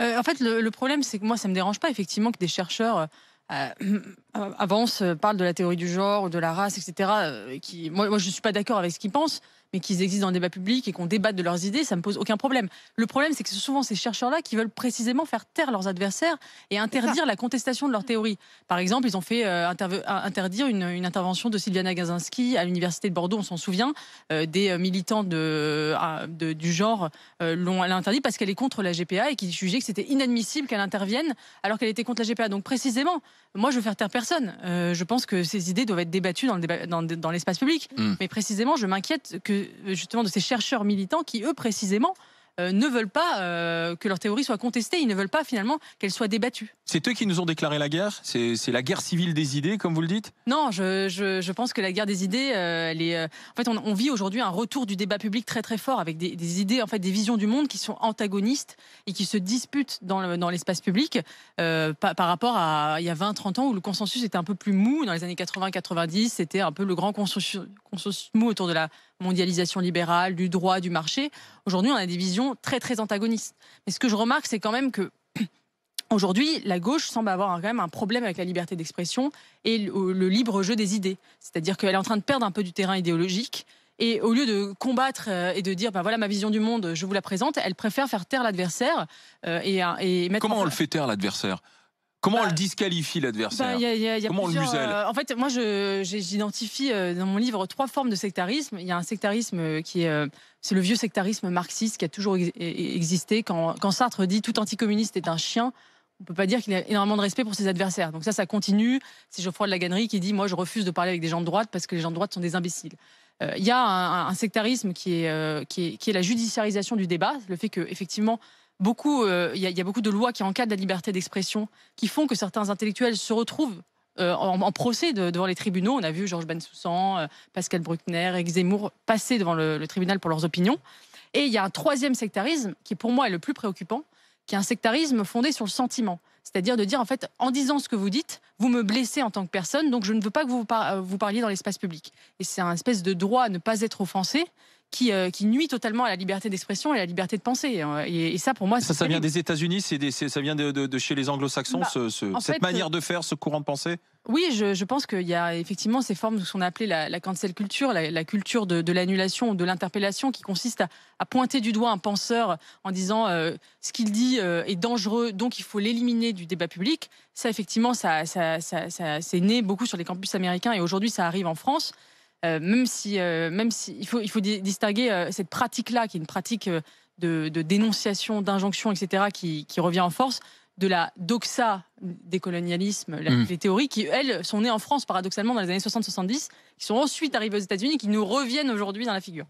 Euh, en fait, le, problème, c'est que moi, ça ne me dérange pas effectivement que des chercheurs euh, euh, avancent, parlent de la théorie du genre, de la race, etc. qui, moi, moi je suis pas d'accord avec ce qu'ils pensent mais qu'ils existent dans le débat public et qu'on débatte de leurs idées, ça me pose aucun problème. Le problème, c'est que ce sont souvent ces chercheurs-là qui veulent précisément faire taire leurs adversaires et interdire la contestation de leurs théories. Par exemple, ils ont fait euh, euh, interdire une, intervention de Sylviana Gazinski à l'université de Bordeaux, on s'en souvient, euh, des militants de, du genre l'ont interdit parce qu'elle est contre la GPA et qu'ils jugeaient que c'était inadmissible qu'elle intervienne alors qu'elle était contre la GPA. Donc précisément, moi je veux faire taire personne. je pense que ces idées doivent être débattues dans l'espace dans, dans public. Hmm. Mais précisément, je m'inquiète que justement de ces chercheurs militants qui, eux, précisément, euh, ne veulent pas euh, que leur théorie soit contestée, ils ne veulent pas finalement qu'elle soit débattue. C'est eux qui nous ont déclaré la guerre C'est la guerre civile des idées, comme vous le dites Non, je, pense que la guerre des idées, euh, en fait, on, vit aujourd'hui un retour du débat public très très fort avec des, idées, en fait, des visions du monde qui sont antagonistes et qui se disputent dans l'espace public par, rapport à il y a 20-30 ans où le consensus était un peu plus mou. Dans les années 80-90, c'était un peu le grand consensus mou autour de la mondialisation libérale, du droit, du marché. Aujourd'hui, on a des visions très, très antagonistes. Mais ce que je remarque, c'est quand même que Aujourd'hui, la gauche semble avoir quand même un problème avec la liberté d'expression et euh, le, libre jeu des idées. C'est-à-dire qu'elle est en train de perdre un peu du terrain idéologique. Et au lieu de combattre euh, et de dire, ben voilà ma vision du monde, je vous la présente, elle préfère faire taire l'adversaire euh, et, et mettre. Comment on le fait taire l'adversaire Comment bah, on le disqualifie l'adversaire bah, Comment on le muselle euh, En fait, moi, j'identifie euh, dans mon livre trois formes de sectarisme. Il y a un sectarisme euh, qui est c'est le vieux sectarisme marxiste qui a toujours e-, e-, existé. Quand, Sartre dit tout anticommuniste est un chien, on ne peut pas dire qu'il a énormément de respect pour ses adversaires. Donc ça, ça continue. C'est Geoffroy de la Gannerie qui dit moi, je refuse de parler avec des gens de droite parce que les gens de droite sont des imbéciles. Il y a un, sectarisme qui est, qui la judiciarisation du débat, le fait que effectivement beaucoup, euh, il y, a beaucoup de lois qui encadrent la liberté d'expression, qui font que certains intellectuels se retrouvent euh, en, procès devant les tribunaux. On a vu Georges Bensoussan, euh, Pascal Bruckner, Eric passer devant le, tribunal pour leurs opinions. Et il y a un troisième sectarisme qui, pour moi, est le plus préoccupant, qui est un sectarisme fondé sur le sentiment. C'est-à-dire de dire, en fait, en disant ce que vous dites, vous me blessez en tant que personne, donc je ne veux pas que vous, vous parliez dans l'espace public. Et c'est un espèce de droit à ne pas être offensé euh, qui, nuit totalement à la liberté d'expression et à la liberté de penser. Euh, et, ça, pour moi, ça, ça vient des États-Unis, ça vient de, chez les Anglo-Saxons, bah, cette manière euh, de faire, ce courant de pensée. Oui, je, pense qu'il y a effectivement ces formes de ce qu'on a la, la cancel culture, la, culture de, l'annulation ou de l'interpellation, qui consiste à, pointer du doigt un penseur en disant ce qu'il dit est dangereux, donc il faut l'éliminer du débat public. Ça, effectivement, c'est né beaucoup sur les campus américains et aujourd'hui, ça arrive en France. Euh, euh, même si, il faut, distinguer euh, cette pratique-là, qui est une pratique de, dénonciation, d'injonction, etc., qui, revient en force, de la doxa des colonialismes, mmh. les théories qui, elles, sont nées en France paradoxalement dans les années 60-70, qui sont ensuite arrivées aux États-Unis, qui nous reviennent aujourd'hui dans la figure.